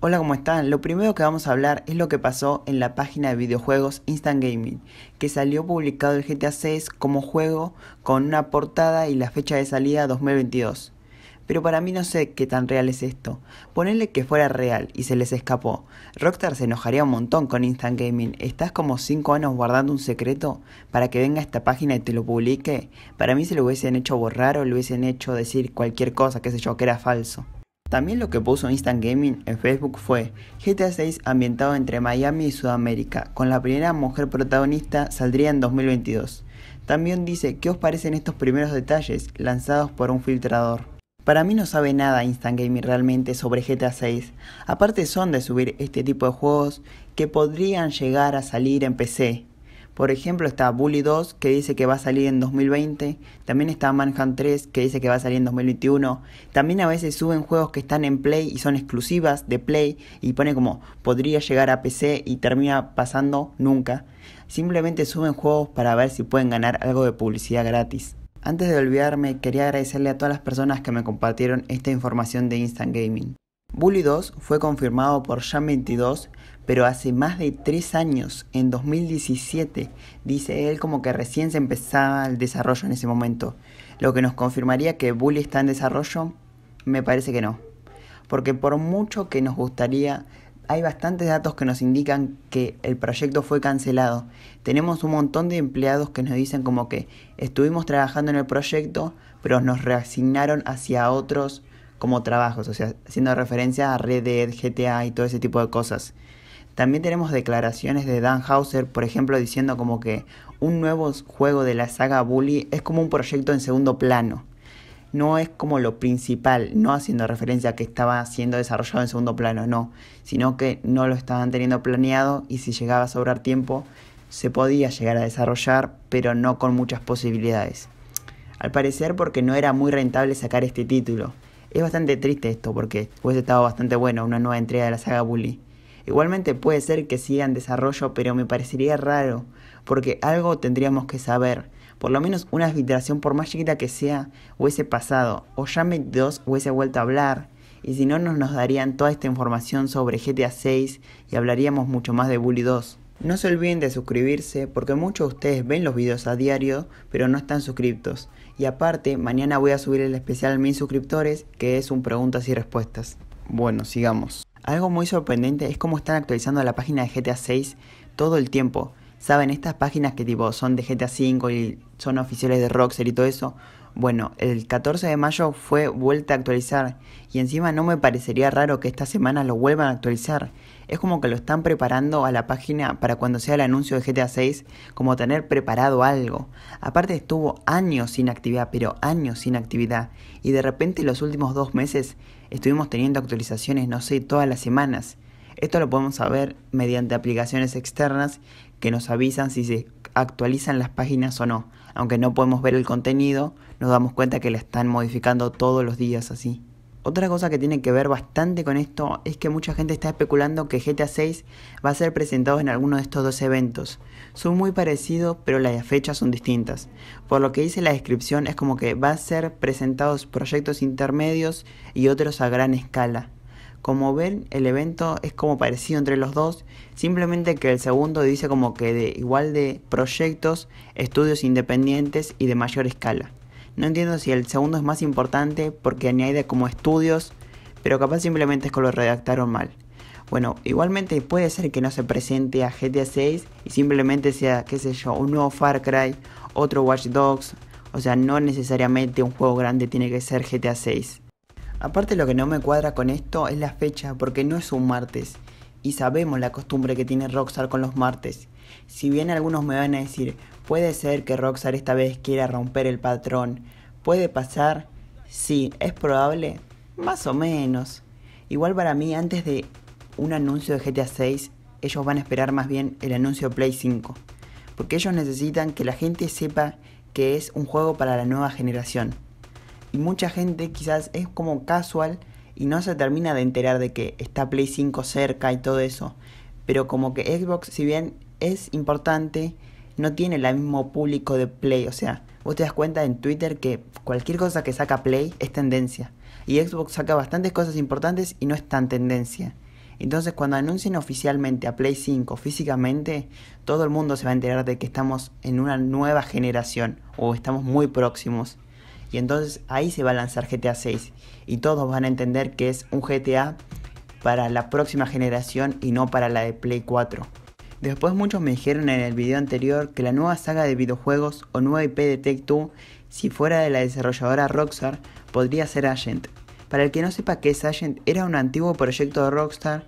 Hola, ¿cómo están? Lo primero que vamos a hablar es lo que pasó en la página de videojuegos Instant Gaming, que salió publicado el GTA 6 como juego con una portada y la fecha de salida 2022. Pero para mí no sé qué tan real es esto. Ponerle que fuera real y se les escapó. Rockstar se enojaría un montón con Instant Gaming. ¿Estás como 5 años guardando un secreto para que venga a esta página y te lo publique? Para mí se lo hubiesen hecho borrar o lo hubiesen hecho decir cualquier cosa, que sé yo, que era falso. También lo que puso Instant Gaming en Facebook fue GTA 6 ambientado entre Miami y Sudamérica, con la primera mujer protagonista saldría en 2022. También dice, ¿qué os parecen estos primeros detalles lanzados por un filtrador? Para mí no sabe nada Instant Gaming realmente sobre GTA 6. Aparte son de subir este tipo de juegos que podrían llegar a salir en PC, por ejemplo, está Bully 2 que dice que va a salir en 2020. También está Manhunt 3 que dice que va a salir en 2021. También a veces suben juegos que están en Play y son exclusivas de Play y pone como podría llegar a PC y termina pasando nunca. Simplemente suben juegos para ver si pueden ganar algo de publicidad gratis. Antes de olvidarme, quería agradecerle a todas las personas que me compartieron esta información de Instant Gaming. Bully 2 fue confirmado por Jam 22, pero hace más de 3 años, en 2017, dice él como que recién se empezaba el desarrollo en ese momento. Lo que nos confirmaría que Bully está en desarrollo, me parece que no. Porque por mucho que nos gustaría, hay bastantes datos que nos indican que el proyecto fue cancelado. Tenemos un montón de empleados que nos dicen como que estuvimos trabajando en el proyecto, pero nos reasignaron hacia otros como trabajos, o sea, haciendo referencia a Red Dead, GTA y todo ese tipo de cosas. También tenemos declaraciones de Dan Hauser, por ejemplo, diciendo como que un nuevo juego de la saga Bully es como un proyecto en segundo plano. No es como lo principal, no haciendo referencia a que estaba siendo desarrollado en segundo plano, no, sino que no lo estaban teniendo planeado y si llegaba a sobrar tiempo se podía llegar a desarrollar, pero no con muchas posibilidades. Al parecer porque no era muy rentable sacar este título, es bastante triste esto porque hubiese estado bastante bueno una nueva entrega de la saga Bully. Igualmente puede ser que siga en desarrollo, pero me parecería raro, porque algo tendríamos que saber. Por lo menos una filtración, por más chiquita que sea, hubiese pasado, o Jamet 2 hubiese vuelto a hablar, y si no nos, nos darían toda esta información sobre GTA 6 y hablaríamos mucho más de Bully 2. No se olviden de suscribirse porque muchos de ustedes ven los videos a diario pero no están suscriptos. Y aparte, mañana voy a subir el especial mil suscriptores, que es un preguntas y respuestas. Bueno, sigamos. Algo muy sorprendente es cómo están actualizando la página de GTA 6 todo el tiempo. Saben, estas páginas que tipo son de GTA 5 y son oficiales de Rockstar y todo eso, bueno, el 14 de mayo fue vuelta a actualizar y encima no me parecería raro que esta semana lo vuelvan a actualizar. Es como que lo están preparando a la página para cuando sea el anuncio de GTA 6, como tener preparado algo. Aparte estuvo años sin actividad, pero años sin actividad. Y de repente los últimos dos meses estuvimos teniendo actualizaciones, no sé, todas las semanas. Esto lo podemos saber mediante aplicaciones externas que nos avisan si se actualizan las páginas o no aunque no podemos ver el contenido, nos damos cuenta que la están modificando todos los días así. Otra cosa que tiene que ver bastante con esto es que mucha gente está especulando que GTA 6 va a ser presentado en alguno de estos dos eventos. Son muy parecidos, pero las fechas son distintas. Por lo que dice la descripción es como que va a ser presentados proyectos intermedios y otros a gran escala. Como ven, el evento es como parecido entre los dos, simplemente que el segundo dice como que de igual de proyectos, estudios independientes y de mayor escala. No entiendo si el segundo es más importante porque añade como estudios, pero capaz simplemente es que lo redactaron mal. Bueno, igualmente puede ser que no se presente a GTA 6 y simplemente sea, qué sé yo, un nuevo Far Cry, otro Watch Dogs. O sea, no necesariamente un juego grande tiene que ser GTA 6. Aparte lo que no me cuadra con esto es la fecha, porque no es un martes. Y sabemos la costumbre que tiene Rockstar con los martes. Si bien algunos me van a decir, puede ser que Rockstar esta vez quiera romper el patrón, puede pasar, sí, es probable, más o menos. Igual para mí, antes de un anuncio de GTA 6, ellos van a esperar más bien el anuncio de Play 5. Porque ellos necesitan que la gente sepa que es un juego para la nueva generación y mucha gente quizás es como casual y no se termina de enterar de que está Play 5 cerca y todo eso. Pero como que Xbox, si bien es importante, no tiene el mismo público de Play. O sea, vos te das cuenta en Twitter que cualquier cosa que saca Play es tendencia. Y Xbox saca bastantes cosas importantes y no es tan tendencia. Entonces cuando anuncien oficialmente a Play 5 físicamente, todo el mundo se va a enterar de que estamos en una nueva generación o estamos muy próximos. Y entonces ahí se va a lanzar GTA 6 y todos van a entender que es un GTA para la próxima generación y no para la de Play 4. Después muchos me dijeron en el video anterior que la nueva saga de videojuegos o nueva IP de Take-Two, si fuera de la desarrolladora Rockstar, podría ser Agent. Para el que no sepa que es Agent, era un antiguo proyecto de Rockstar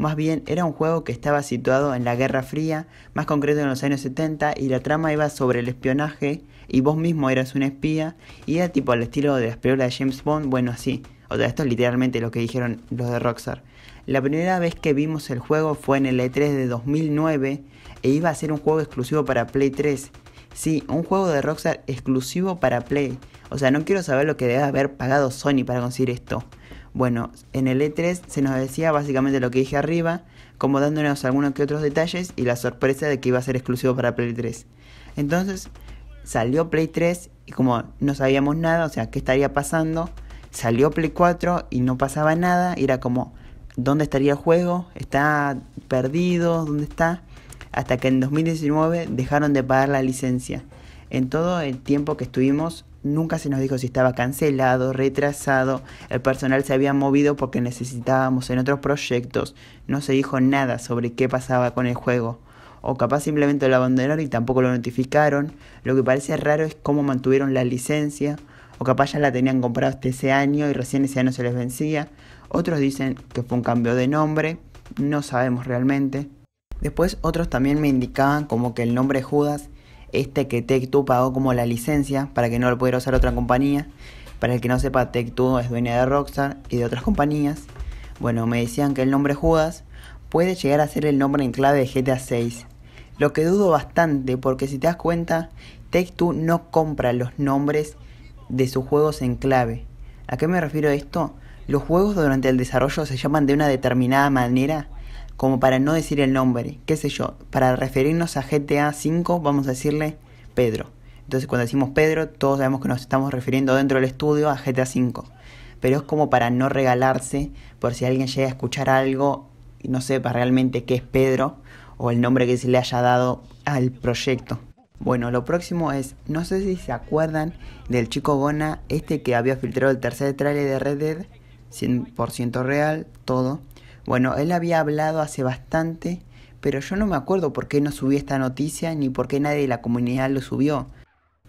más bien, era un juego que estaba situado en la Guerra Fría, más concreto en los años 70, y la trama iba sobre el espionaje, y vos mismo eras un espía, y era tipo al estilo de las películas de James Bond, bueno, así. O sea, esto es literalmente lo que dijeron los de Rockstar. La primera vez que vimos el juego fue en el E3 de 2009 e iba a ser un juego exclusivo para Play 3. Sí, un juego de Rockstar exclusivo para Play. O sea, no quiero saber lo que debe haber pagado Sony para conseguir esto. Bueno, en el E3 se nos decía básicamente lo que dije arriba, como dándonos algunos que otros detalles y la sorpresa de que iba a ser exclusivo para Play 3. Entonces, salió Play 3 y como no sabíamos nada, o sea, qué estaría pasando, salió Play 4 y no pasaba nada, era como, ¿dónde estaría el juego? ¿Está perdido? ¿Dónde está? Hasta que en 2019 dejaron de pagar la licencia. En todo el tiempo que estuvimos nunca se nos dijo si estaba cancelado, retrasado, el personal se había movido porque necesitábamos en otros proyectos, no se dijo nada sobre qué pasaba con el juego. O capaz simplemente lo abandonaron y tampoco lo notificaron. Lo que parece raro es cómo mantuvieron la licencia. O capaz ya la tenían comprado hasta ese año y recién ese año se les vencía. Otros dicen que fue un cambio de nombre. No sabemos realmente. Después otros también me indicaban como que el nombre Judas este que Tech2 pagó como la licencia para que no lo pudiera usar otra compañía. Para el que no sepa, Tech2 es dueña de Rockstar y de otras compañías. Bueno, me decían que el nombre Judas puede llegar a ser el nombre en clave de GTA 6. Lo que dudo bastante porque si te das cuenta, Tech2 no compra los nombres de sus juegos en clave. ¿A qué me refiero esto? Los juegos durante el desarrollo se llaman de una determinada manera como para no decir el nombre, qué sé yo, para referirnos a GTA V vamos a decirle Pedro. Entonces cuando decimos Pedro, todos sabemos que nos estamos refiriendo dentro del estudio a GTA V. Pero es como para no regalarse por si alguien llega a escuchar algo y no sepa realmente qué es Pedro o el nombre que se le haya dado al proyecto. Bueno, lo próximo es, no sé si se acuerdan del chico Gona, este que había filtrado el tercer trailer de Red Dead, 100% real, todo bueno, él había hablado hace bastante, pero yo no me acuerdo por qué no subí esta noticia ni por qué nadie de la comunidad lo subió.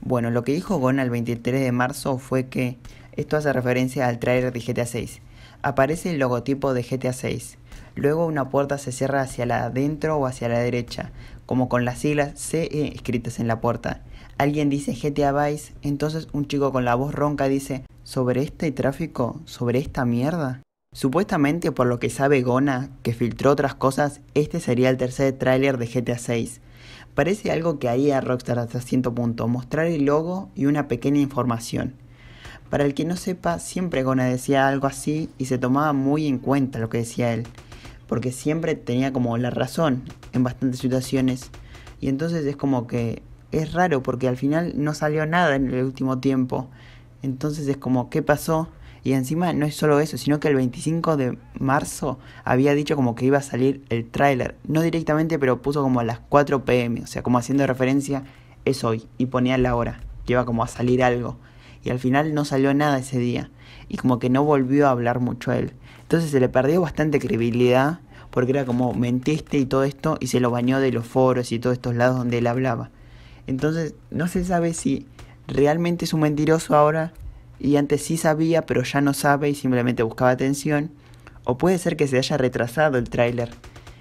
Bueno, lo que dijo Gona el 23 de marzo fue que esto hace referencia al trailer de GTA 6. Aparece el logotipo de GTA 6. Luego una puerta se cierra hacia la adentro o hacia la derecha, como con las siglas CE escritas en la puerta. Alguien dice GTA Vice, entonces un chico con la voz ronca dice, ¿sobre este tráfico? ¿Sobre esta mierda? Supuestamente por lo que sabe Gona, que filtró otras cosas, este sería el tercer tráiler de GTA VI. Parece algo que haría Rockstar hasta cierto punto, mostrar el logo y una pequeña información. Para el que no sepa, siempre Gona decía algo así y se tomaba muy en cuenta lo que decía él, porque siempre tenía como la razón en bastantes situaciones. Y entonces es como que es raro porque al final no salió nada en el último tiempo. Entonces es como, ¿qué pasó? Y encima no es solo eso, sino que el 25 de marzo había dicho como que iba a salir el tráiler. No directamente, pero puso como a las 4 pm, o sea, como haciendo referencia, es hoy. Y ponía la hora, que iba como a salir algo. Y al final no salió nada ese día. Y como que no volvió a hablar mucho a él. Entonces se le perdió bastante credibilidad, porque era como mentiste y todo esto, y se lo bañó de los foros y todos estos lados donde él hablaba. Entonces no se sabe si realmente es un mentiroso ahora y antes sí sabía, pero ya no sabe y simplemente buscaba atención. O puede ser que se haya retrasado el tráiler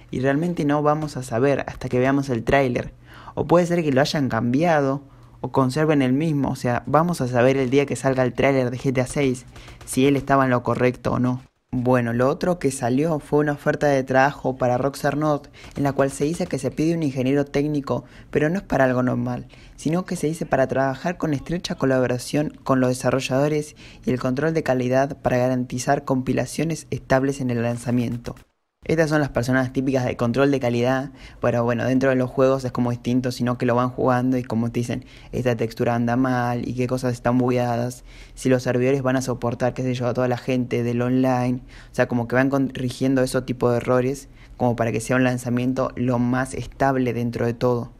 y realmente no vamos a saber hasta que veamos el tráiler. O puede ser que lo hayan cambiado o conserven el mismo, o sea, vamos a saber el día que salga el tráiler de GTA 6 si él estaba en lo correcto o no. Bueno, lo otro que salió fue una oferta de trabajo para Roxarnot, en la cual se dice que se pide un ingeniero técnico, pero no es para algo normal, sino que se dice para trabajar con estrecha colaboración con los desarrolladores y el control de calidad para garantizar compilaciones estables en el lanzamiento. Estas son las personas típicas de control de calidad, pero bueno, dentro de los juegos es como distinto, sino que lo van jugando y como te dicen, esta textura anda mal y qué cosas están bugueadas, si los servidores van a soportar, que se yo, a toda la gente del online, o sea, como que van corrigiendo esos tipo de errores como para que sea un lanzamiento lo más estable dentro de todo.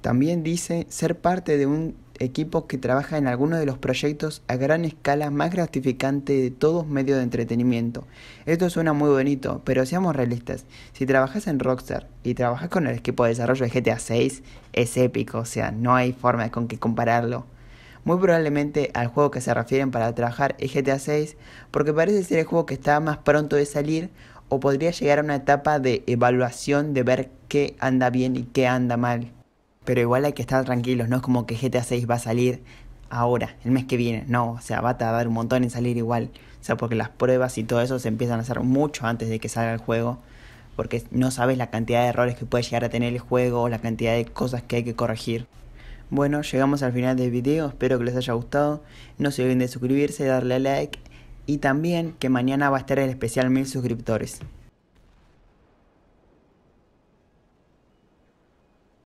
También dice ser parte de un equipo que trabaja en algunos de los proyectos a gran escala más gratificante de todos medios de entretenimiento. Esto suena muy bonito, pero seamos realistas. Si trabajas en Rockstar y trabajas con el equipo de desarrollo de GTA VI, es épico, o sea, no hay forma con que compararlo. Muy probablemente al juego que se refieren para trabajar es GTA VI, porque parece ser el juego que está más pronto de salir o podría llegar a una etapa de evaluación de ver qué anda bien y qué anda mal pero igual hay que estar tranquilos, no es como que GTA 6 va a salir ahora, el mes que viene, no, o sea, va a tardar un montón en salir igual, o sea, porque las pruebas y todo eso se empiezan a hacer mucho antes de que salga el juego, porque no sabes la cantidad de errores que puede llegar a tener el juego, o la cantidad de cosas que hay que corregir. Bueno, llegamos al final del video, espero que les haya gustado, no se olviden de suscribirse, darle a like y también que mañana va a estar el especial mil suscriptores.